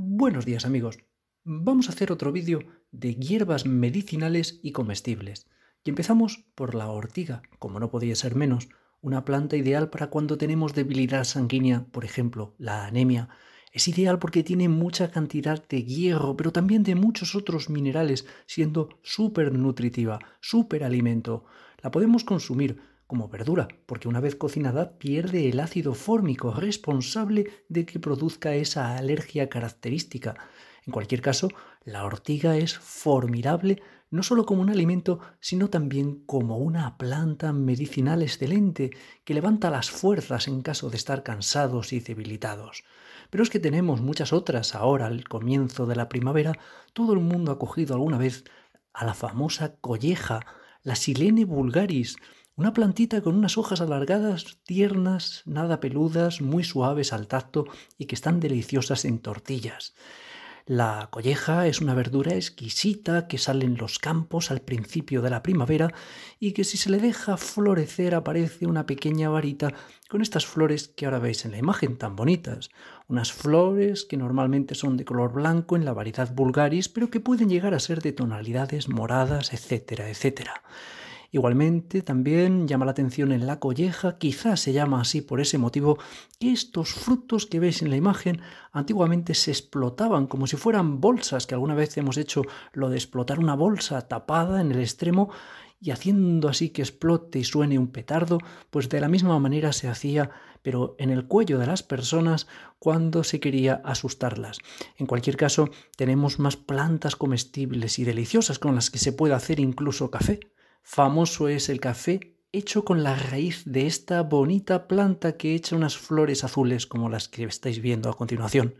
Buenos días amigos. Vamos a hacer otro vídeo de hierbas medicinales y comestibles. Y empezamos por la ortiga, como no podía ser menos, una planta ideal para cuando tenemos debilidad sanguínea, por ejemplo, la anemia. Es ideal porque tiene mucha cantidad de hierro, pero también de muchos otros minerales, siendo súper nutritiva, súper alimento. La podemos consumir como verdura, porque una vez cocinada pierde el ácido fórmico responsable de que produzca esa alergia característica. En cualquier caso, la ortiga es formidable no solo como un alimento, sino también como una planta medicinal excelente que levanta las fuerzas en caso de estar cansados y debilitados. Pero es que tenemos muchas otras ahora al comienzo de la primavera. Todo el mundo ha cogido alguna vez a la famosa colleja, la silene vulgaris, una plantita con unas hojas alargadas, tiernas, nada peludas, muy suaves al tacto y que están deliciosas en tortillas. La colleja es una verdura exquisita que sale en los campos al principio de la primavera y que si se le deja florecer aparece una pequeña varita con estas flores que ahora veis en la imagen tan bonitas. Unas flores que normalmente son de color blanco en la variedad vulgaris pero que pueden llegar a ser de tonalidades moradas, etcétera, etcétera. Igualmente, también llama la atención en la colleja, quizás se llama así por ese motivo, que estos frutos que veis en la imagen antiguamente se explotaban como si fueran bolsas, que alguna vez hemos hecho lo de explotar una bolsa tapada en el extremo y haciendo así que explote y suene un petardo, pues de la misma manera se hacía, pero en el cuello de las personas cuando se quería asustarlas. En cualquier caso, tenemos más plantas comestibles y deliciosas con las que se puede hacer incluso café. Famoso es el café hecho con la raíz de esta bonita planta que echa unas flores azules como las que estáis viendo a continuación.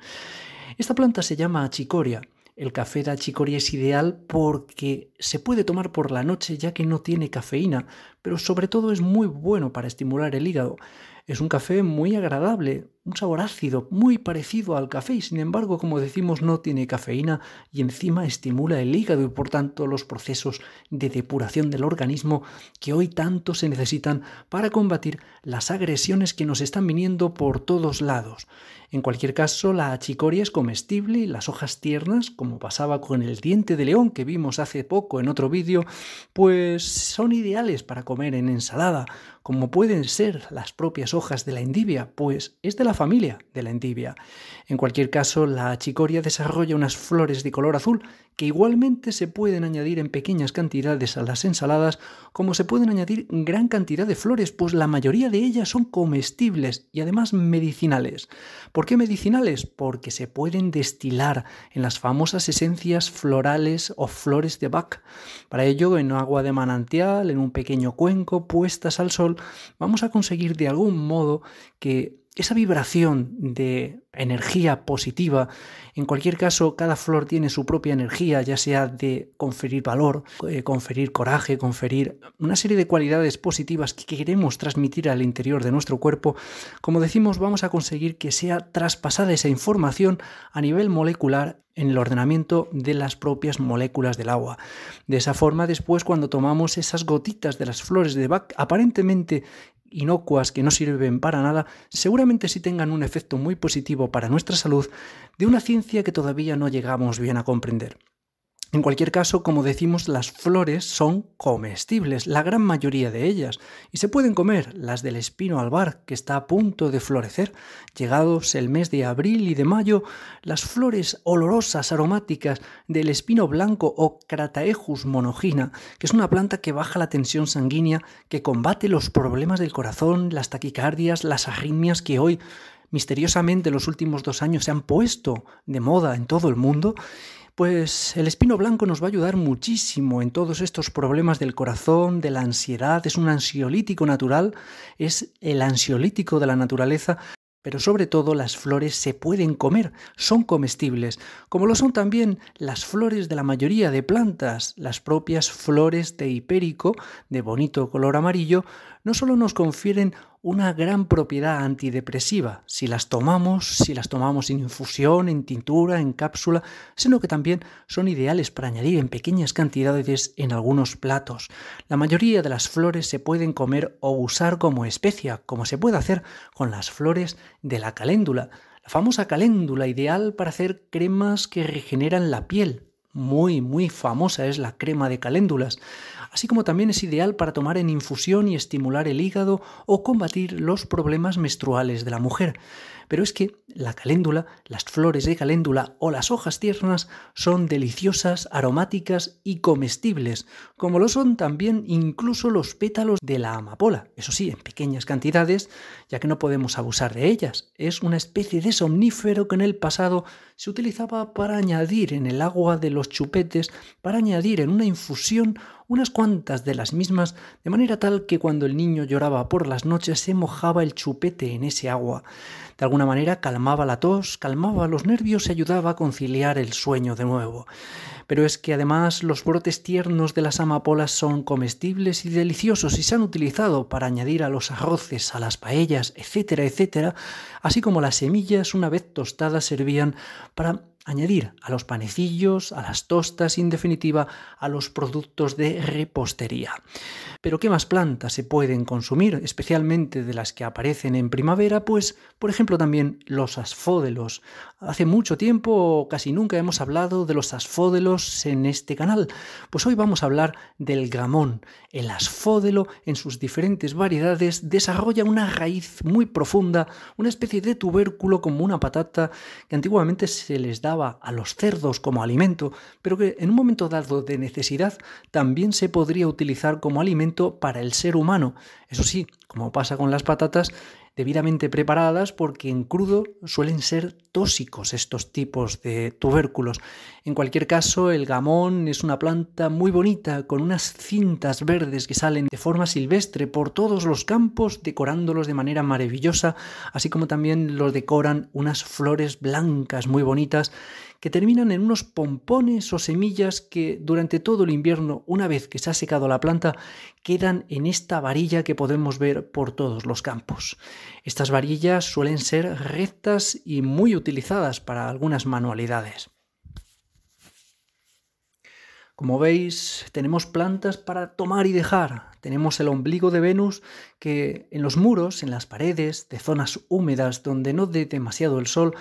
Esta planta se llama achicoria. El café de achicoria es ideal porque se puede tomar por la noche ya que no tiene cafeína, pero sobre todo es muy bueno para estimular el hígado. Es un café muy agradable, un sabor ácido, muy parecido al café y sin embargo, como decimos, no tiene cafeína y encima estimula el hígado y por tanto los procesos de depuración del organismo que hoy tanto se necesitan para combatir las agresiones que nos están viniendo por todos lados. En cualquier caso, la achicoria es comestible y las hojas tiernas, como pasaba con el diente de león que vimos hace poco en otro vídeo, pues son ideales para comer en ensalada como pueden ser las propias hojas de la endivia, pues es de la familia de la endivia. En cualquier caso, la achicoria desarrolla unas flores de color azul que igualmente se pueden añadir en pequeñas cantidades a las ensaladas, como se pueden añadir gran cantidad de flores, pues la mayoría de ellas son comestibles y además medicinales. ¿Por qué medicinales? Porque se pueden destilar en las famosas esencias florales o flores de Bach. Para ello, en agua de manantial, en un pequeño cuenco, puestas al sol, vamos a conseguir de algún modo que esa vibración de energía positiva. En cualquier caso, cada flor tiene su propia energía, ya sea de conferir valor, eh, conferir coraje, conferir una serie de cualidades positivas que queremos transmitir al interior de nuestro cuerpo. Como decimos, vamos a conseguir que sea traspasada esa información a nivel molecular en el ordenamiento de las propias moléculas del agua. De esa forma, después, cuando tomamos esas gotitas de las flores de Bach, aparentemente inocuas que no sirven para nada, seguramente sí tengan un efecto muy positivo para nuestra salud de una ciencia que todavía no llegamos bien a comprender. En cualquier caso, como decimos, las flores son comestibles, la gran mayoría de ellas, y se pueden comer las del espino albar, que está a punto de florecer. Llegados el mes de abril y de mayo, las flores olorosas, aromáticas del espino blanco o Crataejus monogina, que es una planta que baja la tensión sanguínea, que combate los problemas del corazón, las taquicardias, las arritmias que hoy misteriosamente los últimos dos años se han puesto de moda en todo el mundo, pues el espino blanco nos va a ayudar muchísimo en todos estos problemas del corazón, de la ansiedad, es un ansiolítico natural, es el ansiolítico de la naturaleza, pero sobre todo las flores se pueden comer, son comestibles, como lo son también las flores de la mayoría de plantas, las propias flores de hipérico, de bonito color amarillo, no solo nos confieren una gran propiedad antidepresiva, si las tomamos, si las tomamos en infusión, en tintura, en cápsula, sino que también son ideales para añadir en pequeñas cantidades en algunos platos. La mayoría de las flores se pueden comer o usar como especia, como se puede hacer con las flores de la caléndula. La famosa caléndula ideal para hacer cremas que regeneran la piel, muy, muy famosa es la crema de caléndulas, así como también es ideal para tomar en infusión y estimular el hígado o combatir los problemas menstruales de la mujer. Pero es que la caléndula, las flores de caléndula o las hojas tiernas son deliciosas, aromáticas y comestibles, como lo son también incluso los pétalos de la amapola, eso sí, en pequeñas cantidades, ya que no podemos abusar de ellas. Es una especie de somnífero que en el pasado se utilizaba para añadir en el agua de los chupetes, para añadir en una infusión unas cuantas de las mismas, de manera tal que cuando el niño lloraba por las noches se mojaba el chupete en ese agua. De alguna manera calmaba la tos, calmaba los nervios y ayudaba a conciliar el sueño de nuevo. Pero es que además los brotes tiernos de las amapolas son comestibles y deliciosos y se han utilizado para añadir a los arroces, a las paellas, etcétera, etcétera, así como las semillas una vez tostadas servían para añadir a los panecillos, a las tostas y en definitiva a los productos de repostería. Pero ¿qué más plantas se pueden consumir, especialmente de las que aparecen en primavera? Pues, por ejemplo, también los asfódelos. Hace mucho tiempo, casi nunca, hemos hablado de los asfódelos en este canal. Pues hoy vamos a hablar del gamón. El asfódelo, en sus diferentes variedades, desarrolla una raíz muy profunda, una especie de tubérculo como una patata que antiguamente se les daba a los cerdos como alimento, pero que en un momento dado de necesidad también se podría utilizar como alimento para el ser humano. Eso sí, como pasa con las patatas, debidamente preparadas porque en crudo suelen ser tóxicos estos tipos de tubérculos. En cualquier caso, el gamón es una planta muy bonita con unas cintas verdes que salen de forma silvestre por todos los campos, decorándolos de manera maravillosa, así como también los decoran unas flores blancas muy bonitas que terminan en unos pompones o semillas que durante todo el invierno, una vez que se ha secado la planta, quedan en esta varilla que podemos ver por todos los campos. Estas varillas suelen ser rectas y muy utilizadas para algunas manualidades. Como veis, tenemos plantas para tomar y dejar. Tenemos el ombligo de Venus que en los muros, en las paredes, de zonas húmedas donde no dé demasiado el sol,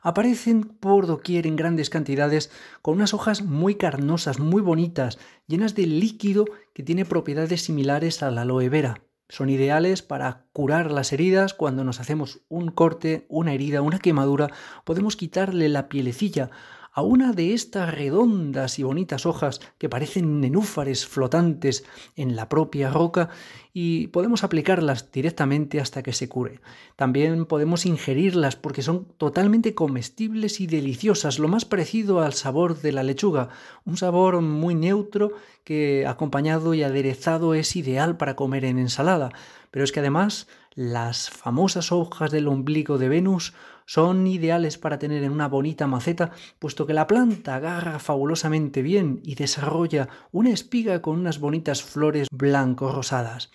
aparecen por doquier en grandes cantidades con unas hojas muy carnosas, muy bonitas, llenas de líquido que tiene propiedades similares a la aloe vera. Son ideales para curar las heridas. Cuando nos hacemos un corte, una herida, una quemadura, podemos quitarle la pielecilla a una de estas redondas y bonitas hojas que parecen nenúfares flotantes en la propia roca y podemos aplicarlas directamente hasta que se cure. También podemos ingerirlas porque son totalmente comestibles y deliciosas, lo más parecido al sabor de la lechuga, un sabor muy neutro que acompañado y aderezado es ideal para comer en ensalada. Pero es que además las famosas hojas del ombligo de Venus son ideales para tener en una bonita maceta, puesto que la planta agarra fabulosamente bien y desarrolla una espiga con unas bonitas flores blanco-rosadas.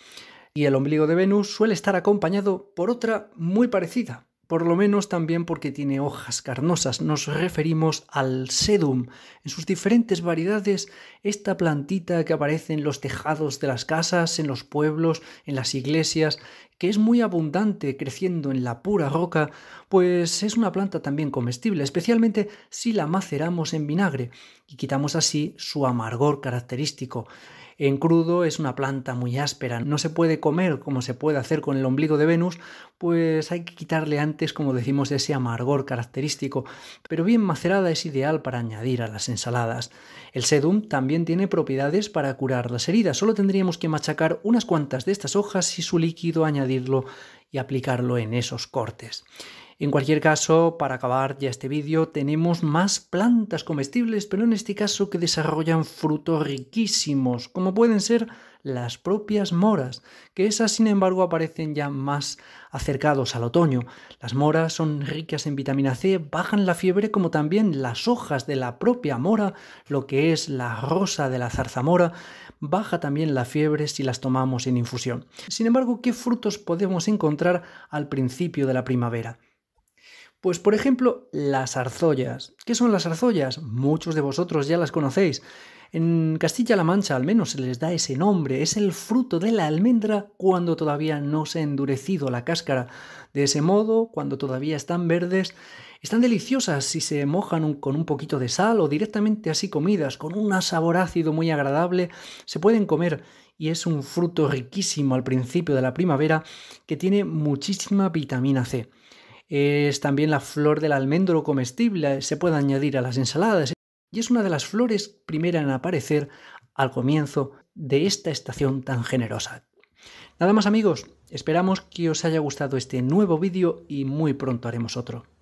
Y el ombligo de Venus suele estar acompañado por otra muy parecida, por lo menos también porque tiene hojas carnosas. Nos referimos al sedum. En sus diferentes variedades, esta plantita que aparece en los tejados de las casas, en los pueblos, en las iglesias, que es muy abundante creciendo en la pura roca, pues es una planta también comestible, especialmente si la maceramos en vinagre y quitamos así su amargor característico. En crudo es una planta muy áspera, no se puede comer como se puede hacer con el ombligo de Venus, pues hay que quitarle antes, como decimos, ese amargor característico, pero bien macerada es ideal para añadir a las ensaladas. El sedum también tiene propiedades para curar las heridas, solo tendríamos que machacar unas cuantas de estas hojas y su líquido añadirlo y aplicarlo en esos cortes. En cualquier caso, para acabar ya este vídeo, tenemos más plantas comestibles, pero en este caso que desarrollan frutos riquísimos, como pueden ser las propias moras, que esas sin embargo aparecen ya más acercados al otoño. Las moras son ricas en vitamina C, bajan la fiebre como también las hojas de la propia mora, lo que es la rosa de la zarzamora, baja también la fiebre si las tomamos en infusión. Sin embargo, ¿qué frutos podemos encontrar al principio de la primavera? Pues por ejemplo, las arzollas. ¿Qué son las arzollas? Muchos de vosotros ya las conocéis. En Castilla-La Mancha al menos se les da ese nombre. Es el fruto de la almendra cuando todavía no se ha endurecido la cáscara. De ese modo, cuando todavía están verdes, están deliciosas si se mojan con un poquito de sal o directamente así comidas, con un sabor ácido muy agradable. Se pueden comer y es un fruto riquísimo al principio de la primavera que tiene muchísima vitamina C es también la flor del almendro comestible, se puede añadir a las ensaladas y es una de las flores primera en aparecer al comienzo de esta estación tan generosa. Nada más amigos, esperamos que os haya gustado este nuevo vídeo y muy pronto haremos otro.